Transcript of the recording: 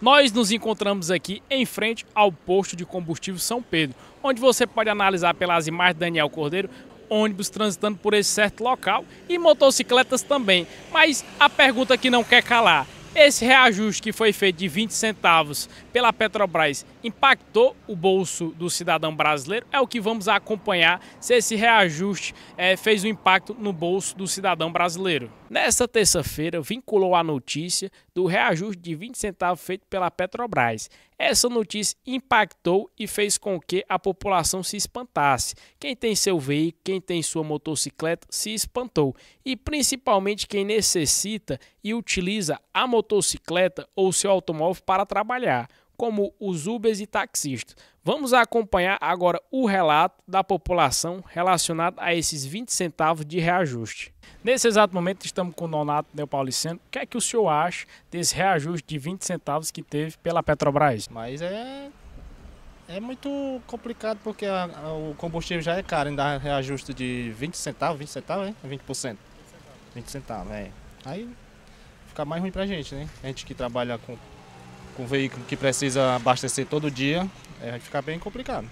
Nós nos encontramos aqui em frente ao posto de combustível São Pedro, onde você pode analisar pelas imagens de Daniel Cordeiro ônibus transitando por esse certo local e motocicletas também. Mas a pergunta que não quer calar esse reajuste que foi feito de 20 centavos pela Petrobras impactou o bolso do cidadão brasileiro? É o que vamos acompanhar se esse reajuste é, fez um impacto no bolso do cidadão brasileiro. Nesta terça-feira, vinculou a notícia do reajuste de 20 centavos feito pela Petrobras. Essa notícia impactou e fez com que a população se espantasse. Quem tem seu veículo, quem tem sua motocicleta, se espantou. E principalmente quem necessita e utiliza a motocicleta ou seu automóvel para trabalhar como os Ubers e taxistas. Vamos acompanhar agora o relato da população relacionado a esses 20 centavos de reajuste. Nesse exato momento estamos com o Nonato pauliceno. O que é que o senhor acha desse reajuste de 20 centavos que teve pela Petrobras? Mas é é muito complicado porque a, a, o combustível já é caro, ainda reajuste de 20 centavos, 20 centavos, hein, 20%. 20 centavos. 20 centavos, é. Aí fica mais ruim pra gente, né? A gente que trabalha com com o veículo que precisa abastecer todo dia, é, bem complicado.